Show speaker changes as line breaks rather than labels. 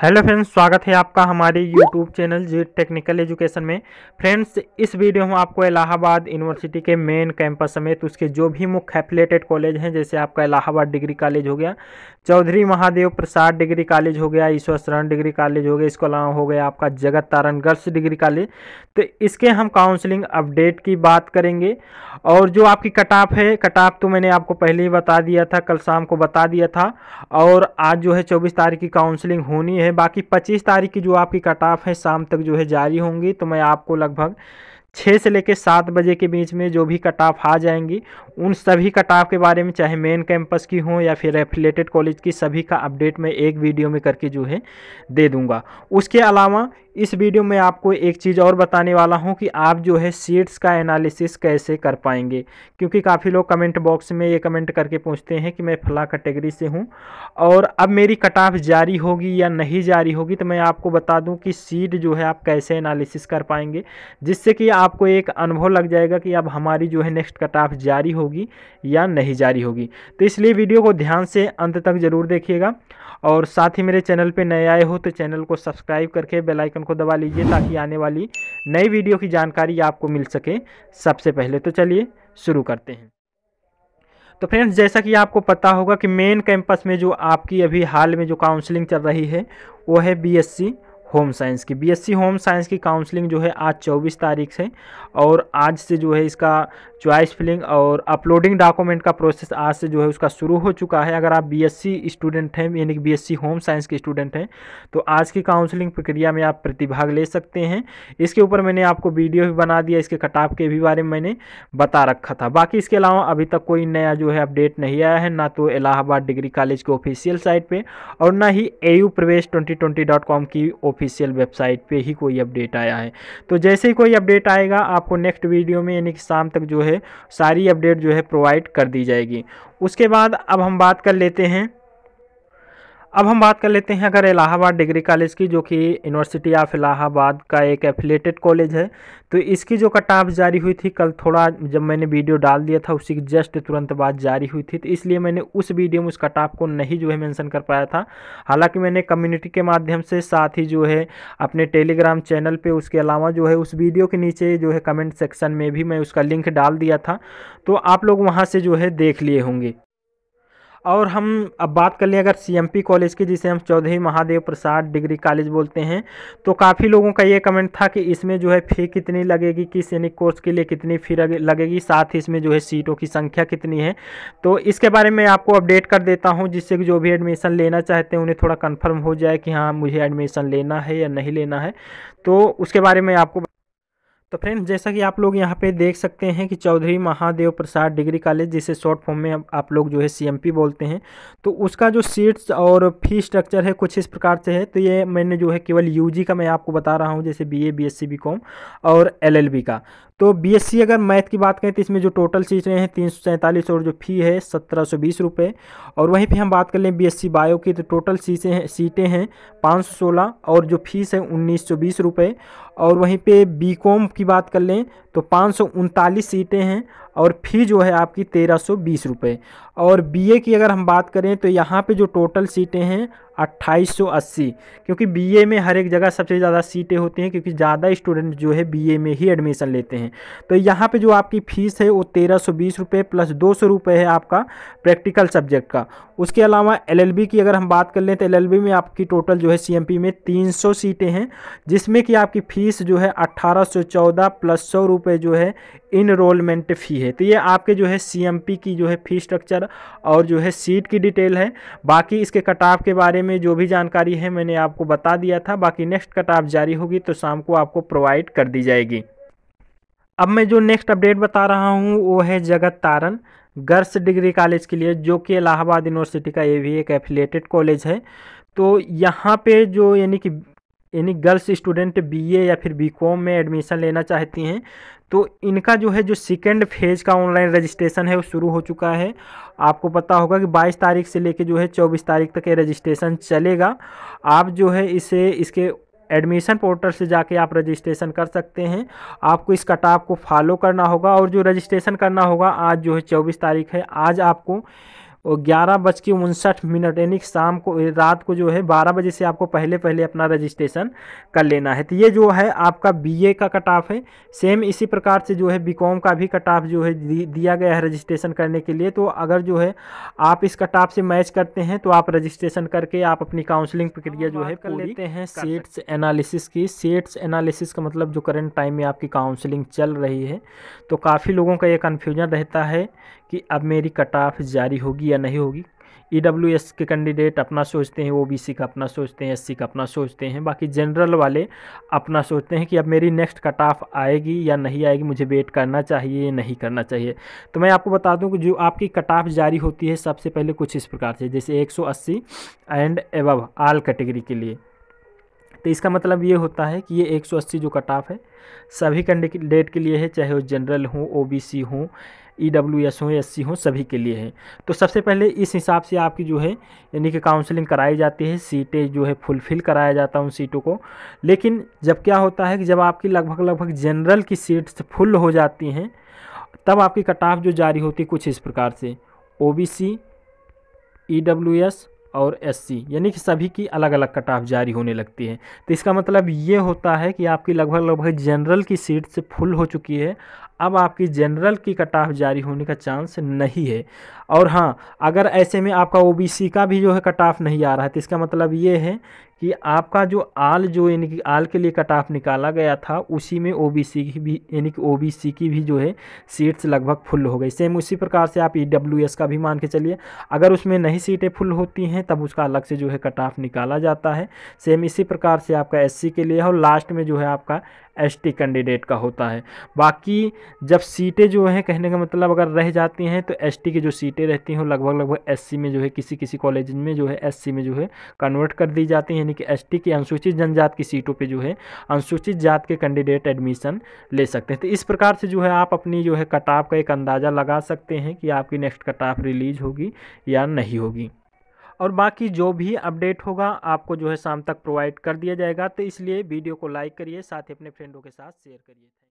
hello friends स्वागत है आपका हमारे YouTube channel G technical education में फ्रेंड्स इस वीडियो में आपको इलाहाबाद यूनिवर्सिटी के मेन कैंपस समेत उसके जो भी मुख्य एफिलेटेड कॉलेज हैं जैसे आपका इलाहाबाद डिग्री कॉलेज हो गया चौधरी महादेव प्रसाद डिग्री कॉलेज हो गया ईश्वर शरण डिग्री कॉलेज हो गया इसको अलावा हो गया आपका जगत तारण गर्ल्स डिग्री कॉलेज तो इसके हम काउंसलिंग अपडेट की बात करेंगे और जो आपकी कटाप है कटाप तो मैंने आपको पहले ही बता दिया था कल शाम को बता दिया था और आज जो है चौबीस तारीख की काउंसलिंग होनी है बाकी पच्चीस तारीख की जो आपकी कट ऑफ है शाम तक जो है जारी होंगी तो मैं आपको लगभग छः से लेकर सात बजे के बीच में जो भी कट ऑफ आ जाएंगी उन सभी कट ऑफ के बारे में चाहे मेन कैंपस की हो या फिर एफिलेटेड कॉलेज की सभी का अपडेट मैं एक वीडियो में करके जो है दे दूंगा उसके अलावा इस वीडियो में आपको एक चीज़ और बताने वाला हूं कि आप जो है सीट्स का एनालिसिस कैसे कर पाएंगे क्योंकि काफ़ी लोग कमेंट बॉक्स में ये कमेंट करके पूछते हैं कि मैं फला कैटेगरी से हूं और अब मेरी कट ऑफ जारी होगी या नहीं जारी होगी तो मैं आपको बता दूं कि सीट जो है आप कैसे एनालिसिस कर पाएंगे जिससे कि आपको एक अनुभव लग जाएगा कि अब हमारी जो है नेक्स्ट कट ऑफ जारी होगी या नहीं जारी होगी तो इसलिए वीडियो को ध्यान से अंत तक ज़रूर देखिएगा और साथ ही मेरे चैनल पर नए आए हो तो चैनल को सब्सक्राइब करके बेलाइकन बटन को दबा लीजिए ताकि आने वाली नई वीडियो की जानकारी आपको मिल सके सबसे पहले तो चलिए शुरू करते हैं तो फ्रेंड्स जैसा कि आपको पता होगा कि मेन कैंपस में जो आपकी अभी हाल में जो काउंसलिंग चल रही है वो है बीएससी होम साइंस की बीएससी होम साइंस की काउंसलिंग जो है आज 24 तारीख से और आज से जो है इसका चॉइस फिलिंग और अपलोडिंग डॉक्यूमेंट का प्रोसेस आज से जो है उसका शुरू हो चुका है अगर आप बीएससी स्टूडेंट हैं यानी कि बीएससी होम साइंस के स्टूडेंट हैं तो आज की काउंसलिंग प्रक्रिया में आप प्रतिभाग ले सकते हैं इसके ऊपर मैंने आपको वीडियो भी बना दिया इसके कटाव के भी बारे में मैंने बता रखा था बाकी इसके अलावा अभी तक कोई नया जो है अपडेट नहीं आया है ना तो इलाहाबाद डिग्री कॉलेज के ऑफिशियल साइट पर और ना ही ए प्रवेश ट्वेंटी की ऑफिस ऑफिशियल वेबसाइट पे ही कोई अपडेट आया है तो जैसे ही कोई अपडेट आएगा आपको नेक्स्ट वीडियो में यानी कि शाम तक जो है सारी अपडेट जो है प्रोवाइड कर दी जाएगी उसके बाद अब हम बात कर लेते हैं अब हम बात कर लेते हैं अगर इलाहाबाद डिग्री कॉलेज की जो कि यूनिवर्सिटी ऑफ इलाहाबाद का एक एफिलेटेड कॉलेज है तो इसकी जो कट ऑफ जारी हुई थी कल थोड़ा जब मैंने वीडियो डाल दिया था उसी की जस्ट तुरंत बाद जारी हुई थी तो इसलिए मैंने उस वीडियो में उस कट ऑफ को नहीं जो है मेंशन कर पाया था हालांकि मैंने कम्युनिटी के माध्यम से साथ ही जो है अपने टेलीग्राम चैनल पर उसके अलावा जो है उस वीडियो के नीचे जो है कमेंट सेक्शन में भी मैं उसका लिंक डाल दिया था तो आप लोग वहाँ से जो है देख लिए होंगे और हम अब बात कर लें अगर सीएमपी कॉलेज की जिसे हम चौधरी महादेव प्रसाद डिग्री कॉलेज बोलते हैं तो काफ़ी लोगों का ये कमेंट था कि इसमें जो है फ़ी कितनी लगेगी किस सैनिक कोर्स के लिए कितनी फ़ी लगेगी साथ ही इसमें जो है सीटों की संख्या कितनी है तो इसके बारे में आपको अपडेट कर देता हूँ जिससे कि जो भी एडमिशन लेना चाहते हैं उन्हें थोड़ा कन्फर्म हो जाए कि हाँ मुझे एडमिशन लेना है या नहीं लेना है तो उसके बारे में आपको तो फ्रेंड्स जैसा कि आप लोग यहाँ पे देख सकते हैं कि चौधरी महादेव प्रसाद डिग्री कॉलेज जिसे शॉर्ट फॉर्म में आप लोग जो है सीएमपी बोलते हैं तो उसका जो सीट्स और फी स्ट्रक्चर है कुछ इस प्रकार से है तो ये मैंने जो है केवल यूजी का मैं आपको बता रहा हूँ जैसे बीए बीएससी बीकॉम और एलएलबी का तो बीएससी अगर मैथ की बात करें तो इसमें जो टोटल सीटें हैं तीन और जो फ़ी है सत्रह सौ बीस रुपये और वहीं पर हम बात कर लें बीएससी बायो की तो टोटल सीटें हैं सीटें हैं पाँच सौ सोलह और जो फीस है उन्नीस सौ बीस रुपये और वहीं पे बीकॉम की बात कर लें तो पाँच सौ उनतालीस सीटें हैं और फ़ी जो है आपकी तेरह सौ बीस रुपये और बीए की अगर हम बात करें तो यहाँ पे जो टोटल सीटें हैं अट्ठाईस सौ अस्सी क्योंकि बीए में हर एक जगह सबसे ज़्यादा सीटें होती हैं क्योंकि ज़्यादा स्टूडेंट जो है बीए में ही एडमिशन लेते हैं तो यहाँ पे जो आपकी फ़ीस है वो तेरह सौ बीस रुपये प्लस दो सौ रुपये है आपका प्रैक्टिकल सब्जेक्ट का उसके अलावा बी की अगर हम बात कर लें तो बी में आपकी टोटल जो है पी में तीन सौ सीटें हैं जिसमें कि आपकी फ़ीस जो है अट्ठारह सौ चौदह प्लस सौ रुपये जो है इनरोलमेंट फ़ी है तो ये आपके जो है सीएमपी की जो है फ़ी स्ट्रक्चर और जो है सीट की डिटेल है बाकी इसके कटाव के बारे में जो भी जानकारी है मैंने आपको बता दिया था बाकी नेक्स्ट कटाव जारी होगी तो शाम को आपको प्रोवाइड कर दी जाएगी अब मैं जो नेक्स्ट अपडेट बता रहा हूँ वो है जगत तारन गर्ल्स डिग्री कॉलेज के लिए जो कि इलाहाबाद यूनिवर्सिटी का ये भी एक एफिलेटेड कॉलेज है तो यहाँ पे जो यानी कि यानी गर्ल्स स्टूडेंट बीए या फिर बीकॉम में एडमिशन लेना चाहती हैं तो इनका जो है जो सेकेंड फेज़ का ऑनलाइन रजिस्ट्रेशन है वो शुरू हो चुका है आपको पता होगा कि 22 तारीख से लेकर जो है 24 तारीख तक ये रजिस्ट्रेशन चलेगा आप जो है इसे इसके एडमिशन पोर्टल से जाके आप रजिस्ट्रेशन कर सकते हैं आपको इस कटाव को फॉलो करना होगा और जो रजिस्ट्रेशन करना होगा आज जो है चौबीस तारीख है आज आपको और ग्यारह बज के उनसठ मिनट यानी शाम को रात को जो है बारह बजे से आपको पहले पहले अपना रजिस्ट्रेशन कर लेना है तो ये जो है आपका बीए का कट ऑफ है सेम इसी प्रकार से जो है बीकॉम का भी कट ऑफ जो है दिया गया है रजिस्ट्रेशन करने के लिए तो अगर जो है आप इस कट ऑफ से मैच करते हैं तो आप रजिस्ट्रेशन करके आप अपनी काउंसलिंग प्रक्रिया जो है कर लेते हैं सेट्स एनालिसिस की सेट्स एनालिसिस का मतलब जो करेंट टाइम में आपकी काउंसलिंग चल रही है तो काफ़ी लोगों का ये कन्फ्यूजन रहता है कि अब मेरी कट ऑफ जारी होगी या नहीं होगी ई डब्ल्यू एस के कैंडिडेट अपना सोचते हैं ओ बी सी का अपना सोचते हैं एस सी का अपना सोचते हैं बाकी जनरल वाले अपना सोचते हैं कि अब मेरी नेक्स्ट कट ऑफ आएगी या नहीं आएगी मुझे वेट करना चाहिए या नहीं करना चाहिए तो मैं आपको बता दूं कि जो आपकी कट ऑफ जारी होती है सबसे पहले कुछ इस प्रकार से जैसे 180 एंड एबव आल कैटेगरी के लिए तो इसका मतलब ये होता है कि ये 180 जो कट ऑफ है सभी कैंडिडेट के लिए है चाहे वो जनरल हों ओबीसी हों ई डब्ल्यू एस हो सभी के लिए है तो सबसे पहले इस हिसाब से आपकी जो है यानी कि काउंसलिंग कराई जाती है सीटें जो है फुलफ़िल कराया जाता है उन सीटों को लेकिन जब क्या होता है कि जब आपकी लगभग लगभग जनरल की सीट्स फुल हो जाती हैं तब आपकी कट ऑफ जो जारी होती है कुछ इस प्रकार से O B C E W S और एससी यानी कि सभी की अलग अलग कट ऑफ जारी होने लगती है तो इसका मतलब ये होता है कि आपकी लगभग लगभग जनरल की सीट से फुल हो चुकी है अब आपकी जनरल की कट ऑफ जारी होने का चांस नहीं है और हाँ अगर ऐसे में आपका ओबीसी का भी जो है कट ऑफ नहीं आ रहा है तो इसका मतलब ये है कि आपका जो आल जो यानी कि आल के लिए कट ऑफ निकाला गया था उसी में ओबीसी की भी यानी कि ओबीसी की भी जो है सीट्स लगभग फुल हो गई सेम उसी प्रकार से आप ईडब्ल्यूएस e का भी मान के चलिए अगर उसमें नहीं सीटें फुल होती हैं तब उसका अलग से जो है कट ऑफ निकाला जाता है सेम इसी प्रकार से आपका सी के लिए और लास्ट में जो है आपका एसटी कैंडिडेट का होता है बाकी जब सीटें जो हैं कहने का मतलब अगर रह जाती हैं तो एसटी की जो सीटें रहती हैं लगभग लगभग एससी में जो है किसी किसी कॉलेज में जो है एससी में जो है कन्वर्ट कर दी जाती हैं यानी कि एसटी की अनुसूचित जनजात की सीटों पर जो है अनुसूचित जात के कैंडिडेट एडमिशन ले सकते हैं तो इस प्रकार से जो है आप अपनी जो है कटाप का एक अंदाज़ा लगा सकते हैं कि आपकी नेक्स्ट कटाप रिलीज होगी या नहीं होगी और बाकी जो भी अपडेट होगा आपको जो है शाम तक प्रोवाइड कर दिया जाएगा तो इसलिए वीडियो को लाइक करिए साथ ही अपने फ्रेंडों के साथ शेयर करिए